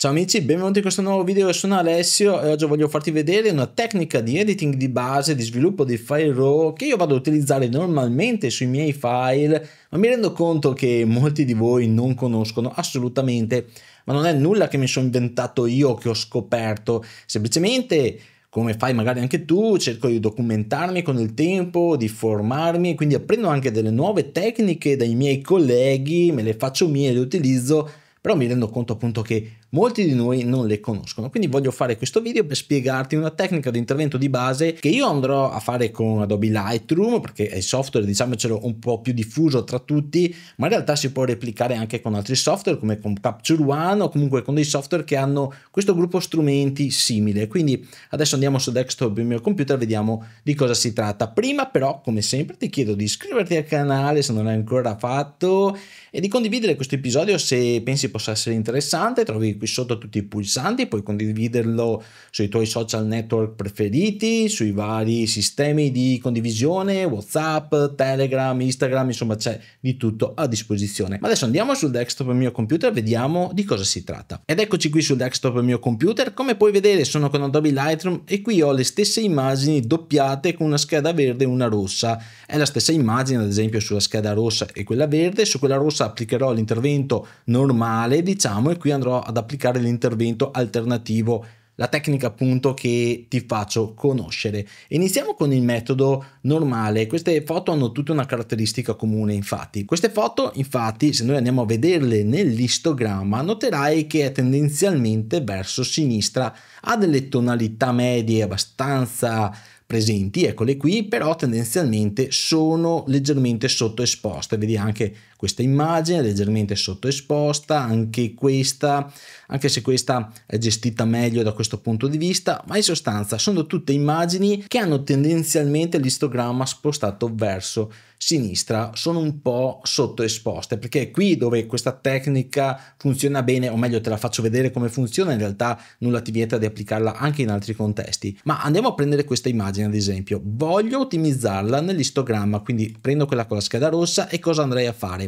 Ciao amici, benvenuti in questo nuovo video, io sono Alessio e oggi voglio farti vedere una tecnica di editing di base, di sviluppo di file RAW che io vado ad utilizzare normalmente sui miei file, ma mi rendo conto che molti di voi non conoscono assolutamente, ma non è nulla che mi sono inventato io, che ho scoperto, semplicemente come fai magari anche tu, cerco di documentarmi con il tempo, di formarmi, quindi apprendo anche delle nuove tecniche dai miei colleghi, me le faccio mie, le utilizzo, però mi rendo conto appunto che molti di noi non le conoscono. Quindi voglio fare questo video per spiegarti una tecnica di intervento di base che io andrò a fare con Adobe Lightroom, perché è il software, diciamocelo, un po' più diffuso tra tutti, ma in realtà si può replicare anche con altri software come con Capture One o comunque con dei software che hanno questo gruppo strumenti simile. Quindi adesso andiamo su desktop il mio computer, e vediamo di cosa si tratta. Prima però, come sempre, ti chiedo di iscriverti al canale se non l'hai ancora fatto e di condividere questo episodio se pensi possa essere interessante, trovi qui sotto tutti i pulsanti, puoi condividerlo sui tuoi social network preferiti, sui vari sistemi di condivisione, Whatsapp, Telegram, Instagram, insomma c'è di tutto a disposizione. Ma adesso andiamo sul desktop mio computer, vediamo di cosa si tratta. Ed eccoci qui sul desktop mio computer, come puoi vedere sono con Adobe Lightroom e qui ho le stesse immagini doppiate con una scheda verde e una rossa. È la stessa immagine ad esempio sulla scheda rossa e quella verde, su quella rossa applicherò l'intervento normale diciamo e qui andrò ad applicare applicare l'intervento alternativo, la tecnica appunto che ti faccio conoscere. Iniziamo con il metodo normale, queste foto hanno tutta una caratteristica comune infatti. Queste foto infatti se noi andiamo a vederle nell'istogramma noterai che è tendenzialmente verso sinistra, ha delle tonalità medie abbastanza presenti, eccole qui, però tendenzialmente sono leggermente sottoesposte, vedi anche questa immagine leggermente sottoesposta, anche questa, anche se questa è gestita meglio da questo punto di vista, ma in sostanza sono tutte immagini che hanno tendenzialmente l'istogramma spostato verso sinistra, sono un po' sottoesposte, perché qui dove questa tecnica funziona bene, o meglio te la faccio vedere come funziona, in realtà nulla ti vieta di applicarla anche in altri contesti, ma andiamo a prendere questa immagine ad esempio, voglio ottimizzarla nell'istogramma, quindi prendo quella con la scheda rossa e cosa andrei a fare?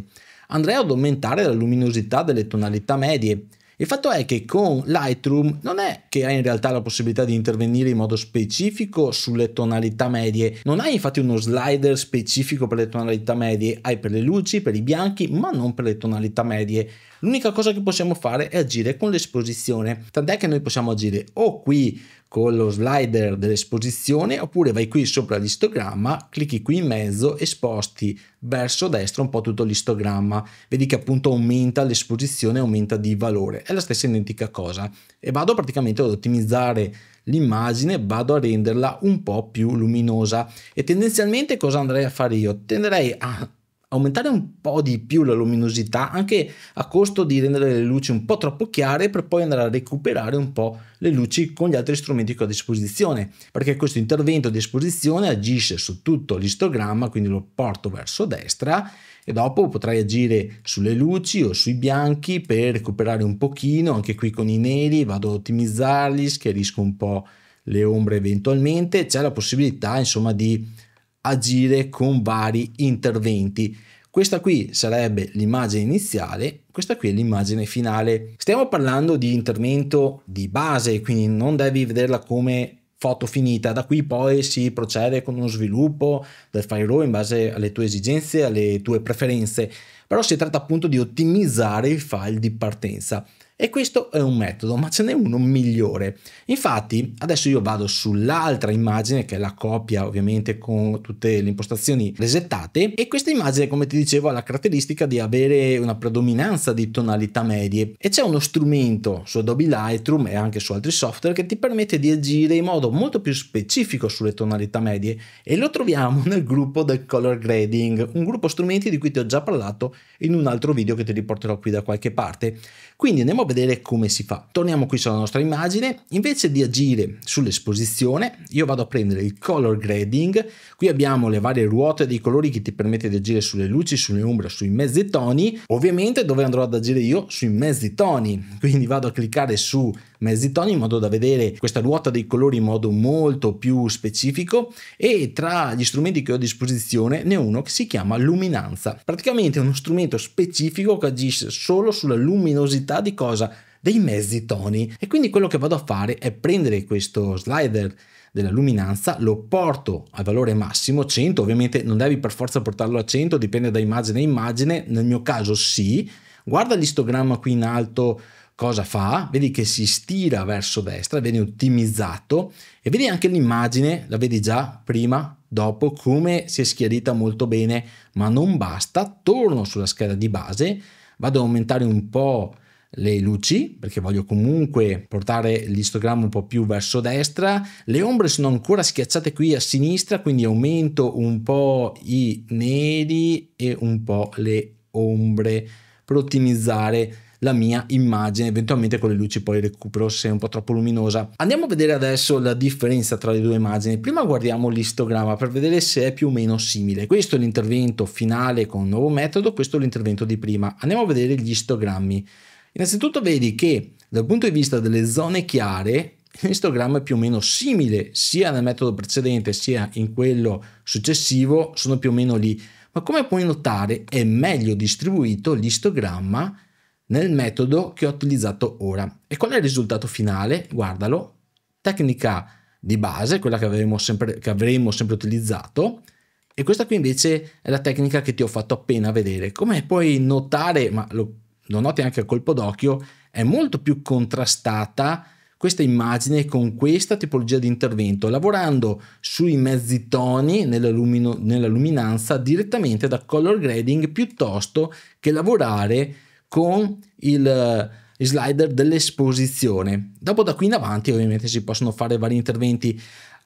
Andrei ad aumentare la luminosità delle tonalità medie. Il fatto è che con Lightroom non è che hai in realtà la possibilità di intervenire in modo specifico sulle tonalità medie, non hai infatti uno slider specifico per le tonalità medie, hai per le luci, per i bianchi, ma non per le tonalità medie. L'unica cosa che possiamo fare è agire con l'esposizione, tant'è che noi possiamo agire o qui con lo slider dell'esposizione oppure vai qui sopra l'istogramma, clicchi qui in mezzo e sposti verso destra un po' tutto l'istogramma. Vedi che appunto aumenta l'esposizione, aumenta di valore. È la stessa identica cosa. E vado praticamente ad ottimizzare l'immagine, vado a renderla un po' più luminosa. E tendenzialmente cosa andrei a fare io? Tenderei a aumentare un po' di più la luminosità anche a costo di rendere le luci un po' troppo chiare per poi andare a recuperare un po' le luci con gli altri strumenti che ho a disposizione perché questo intervento di esposizione agisce su tutto l'istogramma quindi lo porto verso destra e dopo potrai agire sulle luci o sui bianchi per recuperare un pochino anche qui con i neri vado ad ottimizzarli schiarisco un po' le ombre eventualmente c'è la possibilità insomma di agire con vari interventi. Questa qui sarebbe l'immagine iniziale, questa qui è l'immagine finale. Stiamo parlando di intervento di base, quindi non devi vederla come foto finita, da qui poi si procede con uno sviluppo del file in base alle tue esigenze, alle tue preferenze, però si tratta appunto di ottimizzare il file di partenza. E questo è un metodo, ma ce n'è uno migliore. Infatti, adesso io vado sull'altra immagine, che è la copia ovviamente con tutte le impostazioni resettate, e questa immagine, come ti dicevo, ha la caratteristica di avere una predominanza di tonalità medie. E c'è uno strumento su Adobe Lightroom e anche su altri software che ti permette di agire in modo molto più specifico sulle tonalità medie e lo troviamo nel gruppo del color grading, un gruppo strumenti di cui ti ho già parlato in un altro video che ti riporterò qui da qualche parte. Quindi andiamo vedere come si fa. Torniamo qui sulla nostra immagine, invece di agire sull'esposizione io vado a prendere il color grading, qui abbiamo le varie ruote dei colori che ti permette di agire sulle luci, sulle ombre, sui mezzi toni, ovviamente dove andrò ad agire io? Sui mezzi toni, quindi vado a cliccare su mezzi toni in modo da vedere questa ruota dei colori in modo molto più specifico e tra gli strumenti che ho a disposizione ne ho uno che si chiama luminanza. Praticamente è uno strumento specifico che agisce solo sulla luminosità di cosa? Dei mezzitoni. E quindi quello che vado a fare è prendere questo slider della luminanza, lo porto al valore massimo 100, ovviamente non devi per forza portarlo a 100, dipende da immagine a immagine, nel mio caso sì, guarda l'istogramma qui in alto cosa fa? Vedi che si stira verso destra, viene ottimizzato e vedi anche l'immagine, la vedi già prima, dopo, come si è schiarita molto bene, ma non basta, torno sulla scheda di base, vado ad aumentare un po' le luci perché voglio comunque portare l'istogramma un po' più verso destra le ombre sono ancora schiacciate qui a sinistra quindi aumento un po' i neri e un po' le ombre per ottimizzare la mia immagine, eventualmente con le luci poi recupero se è un po' troppo luminosa. Andiamo a vedere adesso la differenza tra le due immagini. Prima guardiamo l'istogramma per vedere se è più o meno simile. Questo è l'intervento finale con un nuovo metodo, questo è l'intervento di prima. Andiamo a vedere gli istogrammi. Innanzitutto vedi che dal punto di vista delle zone chiare, l'istogramma è più o meno simile sia nel metodo precedente sia in quello successivo, sono più o meno lì. Ma come puoi notare è meglio distribuito l'istogramma nel metodo che ho utilizzato ora. E qual è il risultato finale? Guardalo, tecnica di base, quella che avremo sempre, che avremo sempre utilizzato, e questa qui invece è la tecnica che ti ho fatto appena vedere. Come puoi notare, ma lo, lo noti anche a colpo d'occhio, è molto più contrastata questa immagine con questa tipologia di intervento, lavorando sui mezzi toni nella, lumino, nella luminanza direttamente da color grading piuttosto che lavorare con eh, il slider dell'esposizione. Dopo da qui in avanti ovviamente si possono fare vari interventi.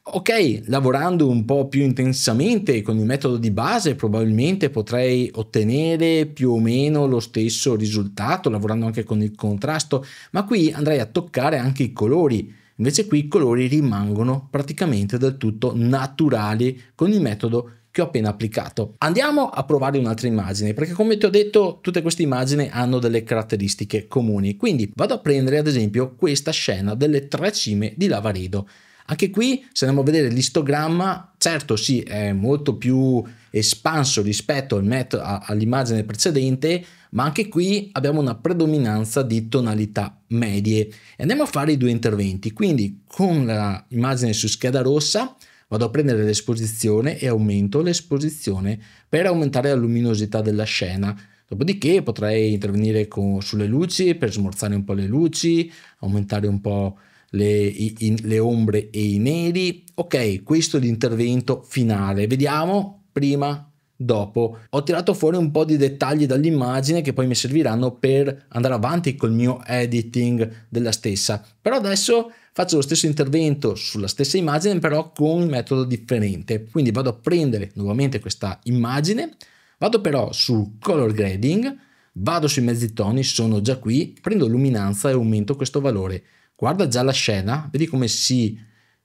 Ok, lavorando un po' più intensamente con il metodo di base probabilmente potrei ottenere più o meno lo stesso risultato, lavorando anche con il contrasto, ma qui andrei a toccare anche i colori. Invece qui i colori rimangono praticamente del tutto naturali con il metodo che ho appena applicato. Andiamo a provare un'altra immagine perché come ti ho detto tutte queste immagini hanno delle caratteristiche comuni. Quindi vado a prendere ad esempio questa scena delle tre cime di Lavaredo. Anche qui se andiamo a vedere l'istogramma certo sì è molto più espanso rispetto all'immagine precedente ma anche qui abbiamo una predominanza di tonalità medie. E andiamo a fare i due interventi, quindi con l'immagine su scheda rossa Vado a prendere l'esposizione e aumento l'esposizione per aumentare la luminosità della scena. Dopodiché potrei intervenire con, sulle luci per smorzare un po' le luci, aumentare un po' le, i, i, le ombre e i neri. Ok, questo è l'intervento finale. Vediamo prima dopo. Ho tirato fuori un po' di dettagli dall'immagine che poi mi serviranno per andare avanti col mio editing della stessa. Però adesso faccio lo stesso intervento sulla stessa immagine però con un metodo differente. Quindi vado a prendere nuovamente questa immagine, vado però su color grading, vado sui mezzi toni, sono già qui, prendo luminanza e aumento questo valore. Guarda già la scena, vedi come si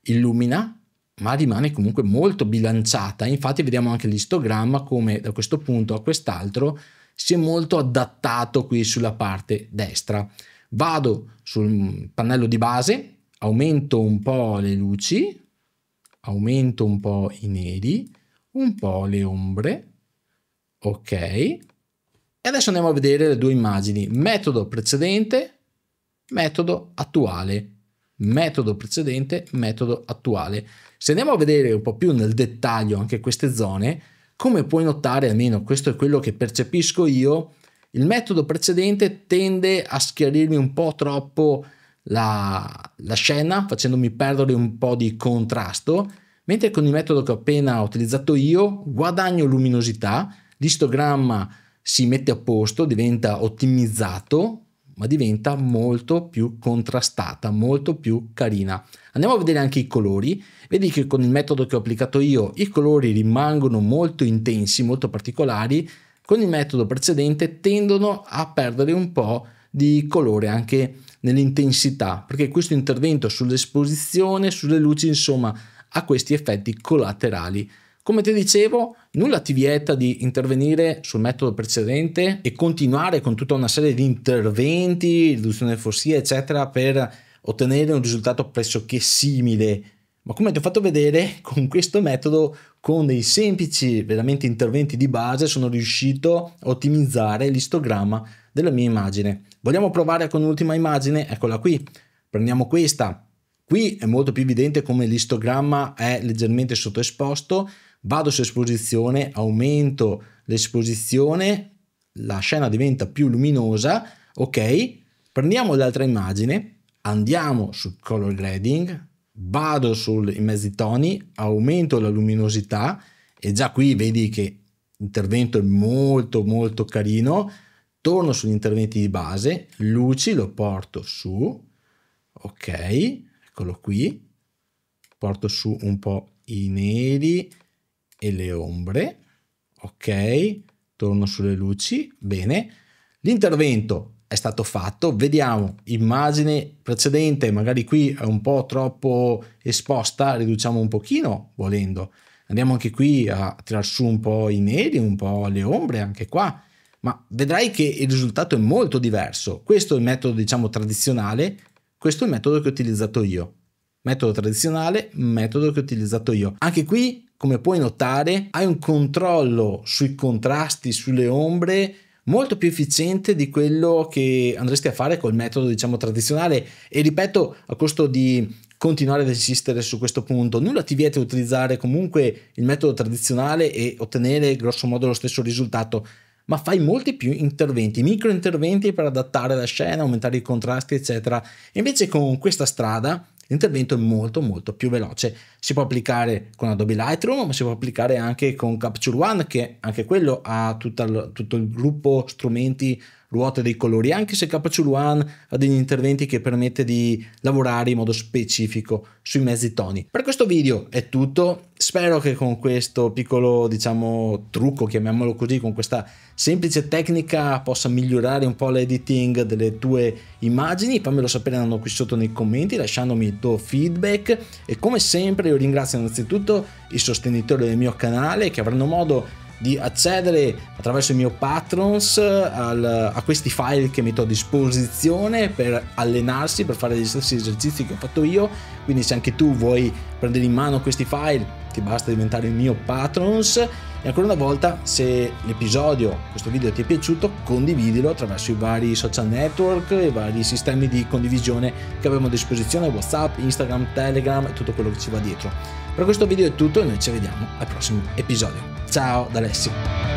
illumina ma rimane comunque molto bilanciata. Infatti vediamo anche l'istogramma come da questo punto a quest'altro si è molto adattato qui sulla parte destra. Vado sul mm, pannello di base, aumento un po' le luci, aumento un po' i neri, un po' le ombre, ok. E adesso andiamo a vedere le due immagini, metodo precedente, metodo attuale metodo precedente, metodo attuale. Se andiamo a vedere un po' più nel dettaglio anche queste zone, come puoi notare, almeno questo è quello che percepisco io, il metodo precedente tende a schiarirmi un po' troppo la, la scena, facendomi perdere un po' di contrasto, mentre con il metodo che ho appena utilizzato io guadagno luminosità, l'istogramma si mette a posto, diventa ottimizzato, ma diventa molto più contrastata, molto più carina. Andiamo a vedere anche i colori, vedi che con il metodo che ho applicato io i colori rimangono molto intensi, molto particolari, con il metodo precedente tendono a perdere un po' di colore anche nell'intensità, perché questo intervento sull'esposizione, sulle luci, insomma, ha questi effetti collaterali. Come ti dicevo, nulla ti vieta di intervenire sul metodo precedente e continuare con tutta una serie di interventi, riduzione fossile, eccetera, per ottenere un risultato pressoché simile. Ma come ti ho fatto vedere, con questo metodo, con dei semplici veramente interventi di base, sono riuscito a ottimizzare l'istogramma della mia immagine. Vogliamo provare con un'ultima immagine? Eccola qui. Prendiamo questa. Qui è molto più evidente come l'istogramma è leggermente sottoesposto, vado su esposizione, aumento l'esposizione, la scena diventa più luminosa, ok? Prendiamo l'altra immagine, andiamo sul color grading, vado sui mezzi toni, aumento la luminosità e già qui vedi che l'intervento è molto molto carino, torno sugli interventi di base, luci lo porto su, ok, eccolo qui, porto su un po' i neri, e le ombre, ok, torno sulle luci, bene, l'intervento è stato fatto, vediamo immagine precedente, magari qui è un po' troppo esposta, riduciamo un pochino volendo, andiamo anche qui a tirar su un po' i neri, un po' le ombre anche qua, ma vedrai che il risultato è molto diverso. Questo è il metodo diciamo tradizionale, questo è il metodo che ho utilizzato io metodo tradizionale, metodo che ho utilizzato io. Anche qui, come puoi notare, hai un controllo sui contrasti, sulle ombre molto più efficiente di quello che andresti a fare col metodo diciamo tradizionale e ripeto a costo di continuare ad insistere su questo punto nulla ti vieta di utilizzare comunque il metodo tradizionale e ottenere grossomodo lo stesso risultato ma fai molti più interventi, micro interventi per adattare la scena, aumentare i contrasti, eccetera. Invece con questa strada l'intervento è molto molto più veloce si può applicare con Adobe Lightroom, ma si può applicare anche con Capture One, che anche quello ha tutto, tutto il gruppo strumenti ruote dei colori, anche se Capture One ha degli interventi che permette di lavorare in modo specifico sui mezzi toni. Per questo video è tutto, spero che con questo piccolo diciamo trucco, chiamiamolo così, con questa semplice tecnica possa migliorare un po' l'editing delle tue immagini, fammelo sapere andando qui sotto nei commenti, lasciandomi il tuo feedback e come sempre io ringrazio innanzitutto i sostenitori del mio canale che avranno modo di accedere attraverso il mio Patrons al, a questi file che metto a disposizione per allenarsi, per fare gli stessi esercizi che ho fatto io. Quindi se anche tu vuoi prendere in mano questi file, ti basta diventare il mio Patrons e ancora una volta, se l'episodio, questo video ti è piaciuto, condividilo attraverso i vari social network, i vari sistemi di condivisione che abbiamo a disposizione, WhatsApp, Instagram, Telegram e tutto quello che ci va dietro. Per questo video è tutto e noi ci vediamo al prossimo episodio. Ciao da Alessio!